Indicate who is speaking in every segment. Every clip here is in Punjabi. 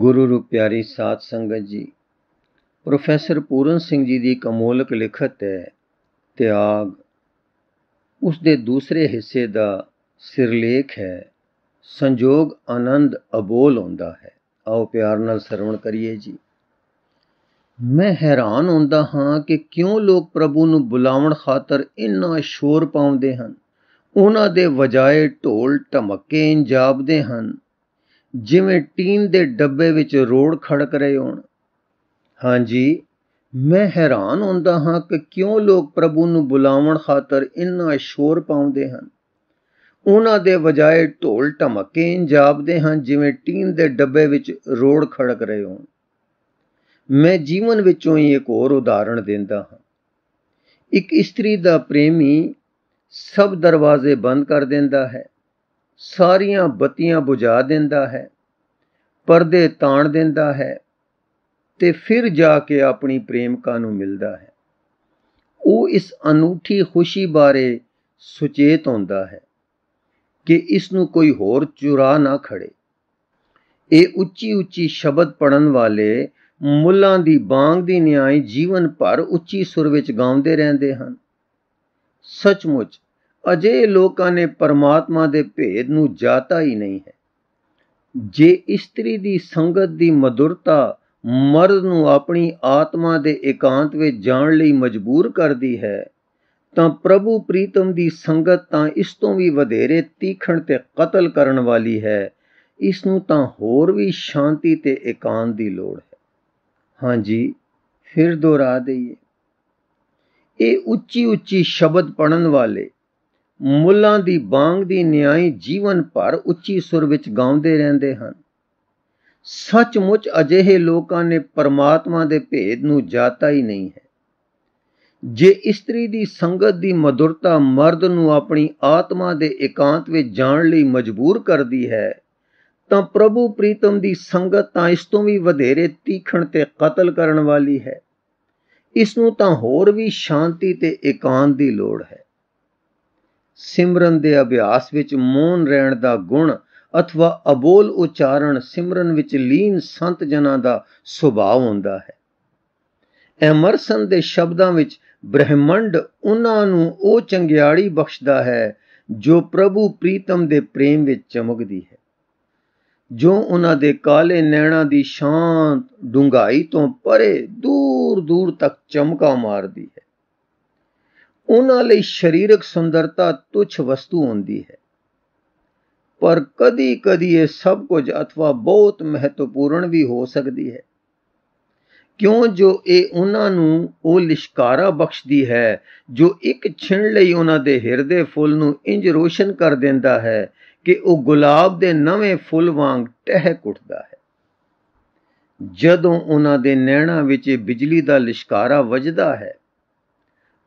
Speaker 1: ਗੁਰੂ ਰੂਪ ਪਿਆਰੀ ਸਾਧ ਸੰਗਤ ਜੀ ਪ੍ਰੋਫੈਸਰ ਪੂਰਨ ਸਿੰਘ ਜੀ ਦੀ ਕਮੋਲਕ ਲਿਖਤ ਹੈ ਤਿਆਗ ਉਸ ਦੇ ਦੂਸਰੇ ਹਿੱਸੇ ਦਾ ਸਿਰਲੇਖ ਹੈ ਸੰਜੋਗ ਆਨੰਦ ਅਬੋਲ ਹੁੰਦਾ ਹੈ ਆਓ ਪਿਆਰ ਨਾਲ ਸਰਵਣ ਕਰੀਏ ਜੀ ਮੈਂ ਹੈਰਾਨ ਹੁੰਦਾ ਹਾਂ ਕਿ ਕਿਉਂ ਲੋਕ ਪ੍ਰਭੂ ਨੂੰ ਬੁਲਾਉਣ ਖਾਤਰ ਇੰਨਾ ਸ਼ੋਰ ਪਾਉਂਦੇ ਹਨ ਉਹਨਾਂ ਦੇ ਵਜਾਏ ਢੋਲ ਟਮਕੇ ਇੰਜਾਬਦੇ ਹਨ ਜਿਵੇਂ ਟੀਨ ਦੇ ਡੱਬੇ ਵਿੱਚ ਰੋੜ ਖੜਕ ਰਹੇ ਹੋਣ ਹਾਂਜੀ ਮੈਂ ਹੈਰਾਨ ਹੁੰਦਾ ਹਾਂ ਕਿ ਕਿਉਂ ਲੋਕ ਪ੍ਰਭੂ ਨੂੰ ਬੁਲਾਉਣ ਖਾਤਰ ਇੰਨਾ ਸ਼ੋਰ ਪਾਉਂਦੇ ਹਨ ਉਹਨਾਂ ਦੇ ਵਜਾਏ ਢੋਲ ਟਮਕੇ ਜਾਪਦੇ ਹਨ ਜਿਵੇਂ ਟੀਨ ਦੇ ਡੱਬੇ ਵਿੱਚ ਰੋੜ ਖੜਕ ਰਹੇ ਹੋਣ ਮੈਂ ਜੀਵਨ ਵਿੱਚੋਂ ਹੀ ਇੱਕ ਹੋਰ ਉਦਾਹਰਣ ਦਿੰਦਾ ਹਾਂ ਇੱਕ ਇਸਤਰੀ ਦਾ ਪ੍ਰੇਮੀ ਸਭ ਦਰਵਾਜ਼ੇ ਬੰਦ ਕਰ ਦਿੰਦਾ ਹੈ ਸਾਰੀਆਂ ਬੱਤੀਆਂ ਬੁਝਾ ਦਿੰਦਾ ਹੈ ਪਰਦੇ ਤਾਣ ਦਿੰਦਾ ਹੈ ਤੇ ਫਿਰ ਜਾ ਕੇ ਆਪਣੀ ਪ੍ਰੇਮਿਕਾ ਨੂੰ ਮਿਲਦਾ ਹੈ ਉਹ ਇਸ ਅਨੂਠੀ ਖੁਸ਼ੀ ਬਾਰੇ ਸੁਚੇਤ ਹੁੰਦਾ ਹੈ ਕਿ ਇਸ ਨੂੰ ਕੋਈ ਹੋਰ ਚੁਰਾ ਨਾ ਖੜੇ ਇਹ ਉੱਚੀ ਉੱਚੀ ਸ਼ਬਦ ਪੜਨ ਵਾਲੇ ਮੁੱਲਾਂ ਦੀ ਬਾਗ ਦੀ ਨਿਆਈ ਜੀਵਨ ਭਰ ਉੱਚੀ ਸੁਰ ਵਿੱਚ ਗਾਉਂਦੇ ਰਹਿੰਦੇ ਹਨ ਸੱਚਮੁੱਚ ਅਜੇ ਲੋਕਾਂ ਨੇ ਪਰਮਾਤਮਾ ਦੇ ਭੇਦ ਨੂੰ ਜਾਤਾ ਹੀ ਨਹੀਂ ਹੈ ਜੇ ਇਸਤਰੀ ਦੀ ਸੰਗਤ ਦੀ ਮਧੁਰਤਾ ਮਰਦ ਨੂੰ ਆਪਣੀ ਆਤਮਾ ਦੇ ਇਕਾਂਤ ਵਿੱਚ ਜਾਣ ਲਈ ਮਜਬੂਰ ਕਰਦੀ ਹੈ ਤਾਂ ਪ੍ਰਭੂ ਪ੍ਰੀਤਮ ਦੀ ਸੰਗਤ ਤਾਂ ਇਸ ਤੋਂ ਵੀ ਵਧੇਰੇ ਤੀਖਣ ਤੇ ਕਤਲ ਕਰਨ ਵਾਲੀ ਹੈ ਇਸ ਨੂੰ ਤਾਂ ਹੋਰ ਵੀ ਸ਼ਾਂਤੀ ਤੇ ਇਕਾਂਤ ਦੀ ਲੋੜ ਹੈ ਹਾਂਜੀ ਫਿਰ ਦੁਹਰਾ ਦਈਏ ਇਹ ਉੱਚੀ ਉੱਚੀ ਸ਼ਬਦ ਪੜਨ ਵਾਲੇ ਮੁੱਲਾਂ ਦੀ ਬਾਗ ਦੀ ਨਿਆਈ ਜੀਵਨ ਭਰ ਉੱਚੀ ਸੁਰ ਵਿੱਚ ਗਾਉਂਦੇ ਰਹਿੰਦੇ ਹਨ ਸੱਚਮੁੱਚ ਅਜਿਹੇ ਲੋਕਾਂ ਨੇ ਪਰਮਾਤਮਾ ਦੇ ਭੇਦ ਨੂੰ ਜਾਤਾ ਹੀ ਨਹੀਂ ਹੈ ਜੇ ਇਸਤਰੀ ਦੀ ਸੰਗਤ ਦੀ ਮਧੁਰਤਾ ਮਰਦ ਨੂੰ ਆਪਣੀ ਆਤਮਾ ਦੇ ਇਕਾਂਤ ਵਿੱਚ ਜਾਣ ਲਈ ਮਜਬੂਰ ਕਰਦੀ ਹੈ ਤਾਂ ਪ੍ਰਭੂ ਪ੍ਰੀਤਮ ਦੀ ਸੰਗਤ ਤਾਂ ਇਸ ਤੋਂ ਵੀ ਵਧੇਰੇ ਤੀਖਣ ਤੇ ਕਤਲ ਕਰਨ ਵਾਲੀ ਹੈ ਇਸ ਨੂੰ ਤਾਂ ਹੋਰ ਵੀ ਸ਼ਾਂਤੀ ਤੇ ਇਕਾਂਤ ਦੀ ਲੋੜ ਹੈ ਸਿਮਰਨ ਦੇ ਅਭਿਆਸ ਵਿੱਚ ਮੌਨ ਰਹਿਣ ਦਾ ਗੁਣ ਅਥਵਾ ਅਬੋਲ ਉਚਾਰਣ ਸਿਮਰਨ ਵਿੱਚ ਲੀਨ ਸੰਤ ਜਨਾਂ ਦਾ ਸੁਭਾਅ ਹੁੰਦਾ ਹੈ ਐਮਰਸਨ ਦੇ ਸ਼ਬਦਾਂ ਵਿੱਚ ਬ੍ਰਹਿਮੰਡ ਉਹਨਾਂ ਨੂੰ ਉਹ ਚੰਗਿਆੜੀ ਬਖਸ਼ਦਾ ਹੈ ਜੋ ਪ੍ਰਭੂ ਪ੍ਰੀਤਮ ਦੇ ਪ੍ਰੇਮ ਵਿੱਚ ਚਮਕਦੀ ਹੈ ਜੋ ਉਹਨਾਂ ਦੇ ਕਾਲੇ ਨੈਣਾਂ ਦੀ ਸ਼ਾਂਤ ਡੁੰਗਾਈ ਤੋਂ ਪਰੇ ਦੂਰ ਦੂਰ ਤੱਕ ਚਮਕਾ ਮਾਰਦੀ ਹੈ ਉਹਨਾਂ ਲਈ ਸਰੀਰਕ ਸੁੰਦਰਤਾ ਤੁਛ ਵਸਤੂ ਹੁੰਦੀ ਹੈ ਪਰ ਕਦੀ-ਕਦੀ ਇਹ ਸਭ ਕੁਝ ਅਥਵਾ ਬਹੁਤ ਮਹੱਤਵਪੂਰਨ ਵੀ ਹੋ ਸਕਦੀ ਹੈ ਕਿਉਂ ਜੋ ਇਹ ਉਹਨਾਂ ਨੂੰ ਉਹ ਲਿਸ਼ਕਾਰਾ ਬਖਸ਼ਦੀ ਹੈ ਜੋ ਇੱਕ ਛਿਣ ਲਈ ਉਹਨਾਂ ਦੇ ਹਿਰਦੇ ਫੁੱਲ ਨੂੰ ਇੰਜ ਰੋਸ਼ਨ ਕਰ ਦਿੰਦਾ ਹੈ ਕਿ ਉਹ ਗੁਲਾਬ ਦੇ ਨਵੇਂ ਫੁੱਲ ਵਾਂਗ ਟਹਿਕ ਉੱਠਦਾ ਹੈ ਜਦੋਂ ਉਹਨਾਂ ਦੇ ਨੈਣਾਂ ਵਿੱਚ ਬਿਜਲੀ ਦਾ ਲਿਸ਼ਕਾਰਾ ਵੱਜਦਾ ਹੈ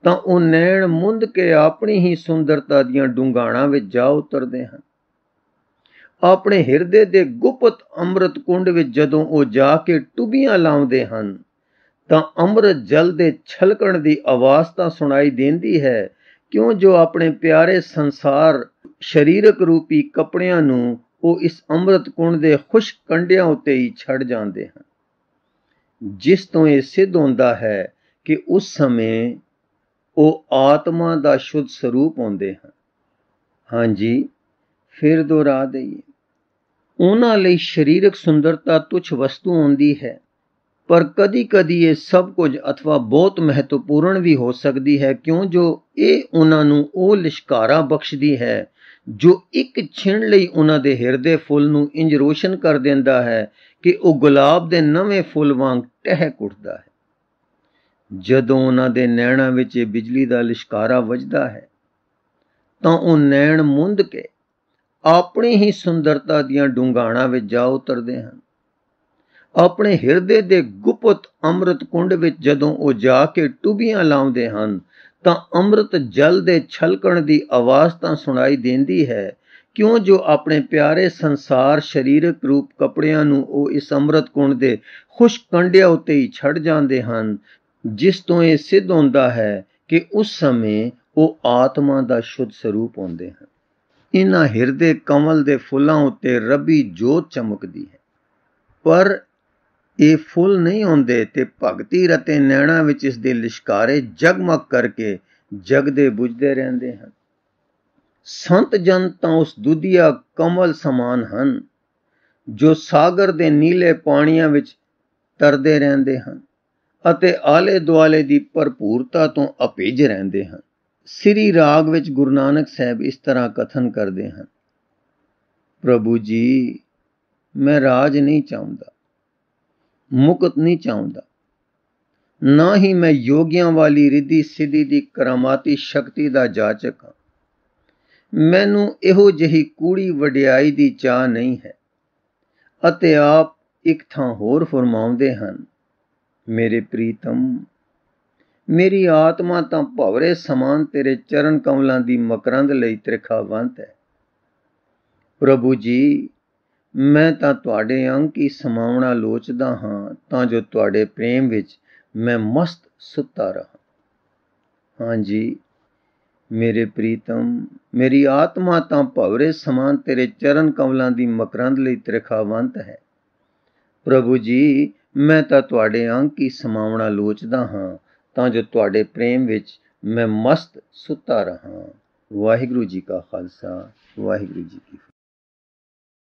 Speaker 1: ਤਾਂ ਉਹ ਨੈਣ ਮੁੰਦ ਕੇ ਆਪਣੀ ਹੀ ਸੁੰਦਰਤਾ ਦੀਆਂ ਡੂੰਘਾਣਾ ਵਿੱਚ ਜਾ ਉਤਰਦੇ ਹਨ ਆਪਣੇ ਹਿਰਦੇ ਦੇ ਗੁਪਤ ਅੰਮ੍ਰਿਤ ਕੁੰਡ ਵਿੱਚ ਜਦੋਂ ਉਹ ਜਾ ਕੇ ਟੁਬੀਆਂ ਲਾਉਂਦੇ ਹਨ ਤਾਂ ਅੰਮ੍ਰਿਤ ਜਲ ਦੇ ਛਲਕਣ ਦੀ ਆਵਾਜ਼ ਤਾਂ ਸੁਣਾਈ ਦਿੰਦੀ ਹੈ ਕਿਉਂ ਜੋ ਆਪਣੇ ਪਿਆਰੇ ਸੰਸਾਰ ਸਰੀਰਕ ਰੂਪੀ ਕਪੜਿਆਂ ਨੂੰ ਉਹ ਇਸ ਅੰਮ੍ਰਿਤ ਕੁੰਡ ਦੇ ਖੁਸ਼ਕ ਕੰਡਿਆਂ ਉੱਤੇ ਹੀ ਛੱਡ ਜਾਂਦੇ ਹਨ ਜਿਸ ਤੋਂ ਇਹ ਸਿੱਧ ਹੁੰਦਾ ਹੈ ਕਿ ਉਸ ਸਮੇਂ ਉਹ ਆਤਮਾ ਦਾ ਸ਼ੁੱਧ ਸਰੂਪ ਹੁੰਦੇ ਹਨ ਹਾਂਜੀ ਫਿਰ ਦੁਹਰਾ ਦਈਏ ਉਹਨਾਂ ਲਈ ਸਰੀਰਕ ਸੁੰਦਰਤਾ ਤੁਛ ਵਸਤੂ ਹੁੰਦੀ ਹੈ ਪਰ ਕਦੀ-ਕਦੀ ਇਹ ਸਭ ਕੁਝ ਅਥਵਾ ਬਹੁਤ ਮਹੱਤਵਪੂਰਨ ਵੀ ਹੋ ਸਕਦੀ ਹੈ ਕਿਉਂ ਜੋ ਇਹ ਉਹਨਾਂ ਨੂੰ ਉਹ ਲਿਸ਼ਕਾਰਾ ਬਖਸ਼ਦੀ ਹੈ ਜੋ ਇੱਕ ਛਿਣ ਲਈ ਉਹਨਾਂ ਦੇ ਹਿਰਦੇ ਫੁੱਲ ਨੂੰ ਇੰਜ ਰੋਸ਼ਨ ਕਰ ਦਿੰਦਾ ਹੈ ਕਿ ਉਹ ਗੁਲਾਬ ਦੇ ਨਵੇਂ ਫੁੱਲ ਵਾਂਗ ਟਹਿਕ ਉੱਠਦਾ ਹੈ ਜਦੋਂ ਉਹਨਾਂ ਦੇ ਨੈਣਾਂ ਵਿੱਚ ਇਹ ਬਿਜਲੀ ਦਾ ਲਿਸ਼ਕਾਰਾ ਵੱਜਦਾ ਹੈ ਤਾਂ ਉਹ ਨੈਣ ਮੁੰਦ ਕੇ ਆਪਣੀ ਹੀ ਸੁੰਦਰਤਾ ਦੀਆਂ ਡੂੰਘਾਣਾ ਵਿੱਚ ਜਾ ਉਤਰਦੇ ਹਨ ਆਪਣੇ ਹਿਰਦੇ ਦੇ ਗੁਪਤ ਅੰਮ੍ਰਿਤ ਕੁੰਡ ਵਿੱਚ ਜਦੋਂ ਉਹ ਜਾ ਕੇ ਟੁਬੀਆਂ ਲਾਉਂਦੇ ਹਨ ਤਾਂ ਅੰਮ੍ਰਿਤ ਜਲ ਦੇ ਛਲਕਣ ਦੀ ਆਵਾਜ਼ ਤਾਂ ਸੁਣਾਈ ਦਿੰਦੀ ਹੈ ਕਿਉਂ ਜੋ ਆਪਣੇ ਪਿਆਰੇ ਸੰਸਾਰ ਸਰੀਰਕ ਰੂਪ ਕਪੜਿਆਂ ਨੂੰ ਉਹ ਇਸ ਅੰਮ੍ਰਿਤ ਕੁੰਡ ਦੇ ਖੁਸ਼ ਕੰਡਿਆਂ ਉੱਤੇ ਹੀ ਛੱਡ ਜਾਂਦੇ ਹਨ ਜਿਸ ਤੋਂ ਇਹ ਸਿੱਧ ਹੁੰਦਾ ਹੈ ਕਿ ਉਸ ਸਮੇਂ ਉਹ ਆਤਮਾ ਦਾ ਸ਼ੁੱਧ ਸਰੂਪ ਹੁੰਦੇ ਹਨ ਇਹਨਾਂ ਹਿਰਦੇ ਕਮਲ ਦੇ ਫੁੱਲਾਂ ਉੱਤੇ ਰੱਬੀ ਜੋਤ ਚਮਕਦੀ ਹੈ ਪਰ ਇਹ ਫੁੱਲ ਨਹੀਂ ਹੁੰਦੇ ਤੇ ਭਗਤੀ ਰਤੇ ਨੈਣਾ ਵਿੱਚ ਇਸ ਦੇ ਲਿਸ਼ਕਾਰੇ ਜਗਮਗ ਕਰਕੇ ਜਗਦੇ ਬੁਝਦੇ ਰਹਿੰਦੇ ਹਨ ਸੰਤ ਜਨ ਤਾਂ ਉਸ ਦੁਧੀਆ ਕਮਲ ਸਮਾਨ ਹਨ ਜੋ ਸਾਗਰ ਦੇ ਨੀਲੇ ਪਾਣੀਆਂ ਵਿੱਚ ਤਰਦੇ ਰਹਿੰਦੇ ਹਨ ਅਤੇ ਆਲੇ ਦੁਆਲੇ ਦੀ ਭਰਪੂਰਤਾ ਤੋਂ ਅਪੇਜ ਰਹਿੰਦੇ ਹਨ ਸ੍ਰੀ ਰਾਗ ਵਿੱਚ ਗੁਰੂ ਨਾਨਕ ਸਾਹਿਬ ਇਸ ਤਰ੍ਹਾਂ ਕਥਨ ਕਰਦੇ ਹਨ ਪ੍ਰਭੂ ਜੀ ਮੈਂ ਰਾਜ ਨਹੀਂ ਚਾਹੁੰਦਾ ਮੁਕਤ ਨਹੀਂ ਚਾਹੁੰਦਾ ਨਾ ਹੀ ਮੈਂ ਯੋਗੀਆਂ ਵਾਲੀ ਰਿੱਧੀ ਸਿੱਧੀ ਦੀ ਕਰਾਮਾਤੀ ਸ਼ਕਤੀ ਦਾ ਜਾਚਕ ਹਾਂ ਮੈਨੂੰ ਇਹੋ ਜਿਹੀ ਕੂੜੀ ਵਡਿਆਈ ਦੀ ਚਾਹ ਨਹੀਂ ਹੈ ਅਤੇ ਆਪ ਇੱਕ ਥਾਂ ਹੋਰ ਫਰਮਾਉਂਦੇ ਹਨ ਮੇਰੇ ਪ੍ਰੀਤਮ ਮੇਰੀ ਆਤਮਾ ਤਾਂ ਭਵਰੇ ਸਮਾਨ ਤੇਰੇ ਚਰਨ ਕਮਲਾਂ ਦੀ ਮਕਰੰਦ ਲਈ ਤ੍ਰਿਖਾਵੰਤ ਹੈ ਪ੍ਰਭੂ ਜੀ ਮੈਂ ਤਾਂ ਤੁਹਾਡੇ ਅੰਗ ਕੀ ਸਮਾਉਣਾ ਲੋਚਦਾ ਹਾਂ ਤਾਂ ਜੋ ਤੁਹਾਡੇ ਪ੍ਰੇਮ ਵਿੱਚ ਮੈਂ ਮਸਤ ਸੁੱਤਾ ਰਹਾ ਹਾਂਜੀ ਮੇਰੇ ਪ੍ਰੀਤਮ ਮੇਰੀ ਆਤਮਾ ਤਾਂ ਭਵਰੇ ਸਮਾਨ ਤੇਰੇ ਚਰਨ ਕਮਲਾਂ ਦੀ ਮਕਰੰਦ ਲਈ ਤ੍ਰਿਖਾਵੰਤ ਹੈ ਪ੍ਰਭੂ ਜੀ ਮੈਂ ਤਾਂ ਤੁਹਾਡੇ ਅੰਗ ਕੀ ਸਮਾਵਣਾ ਲੋਚਦਾ ਹਾਂ ਤਾਂ ਜੋ ਤੁਹਾਡੇ ਪ੍ਰੇਮ ਵਿੱਚ ਮੈਂ ਮਸਤ ਸੁੱਤਾ ਰਹਾ ਵਾਹਿਗੁਰੂ ਜੀ ਕਾ ਖਾਲਸਾ ਵਾਹਿਗੁਰੂ ਜੀ ਕੀ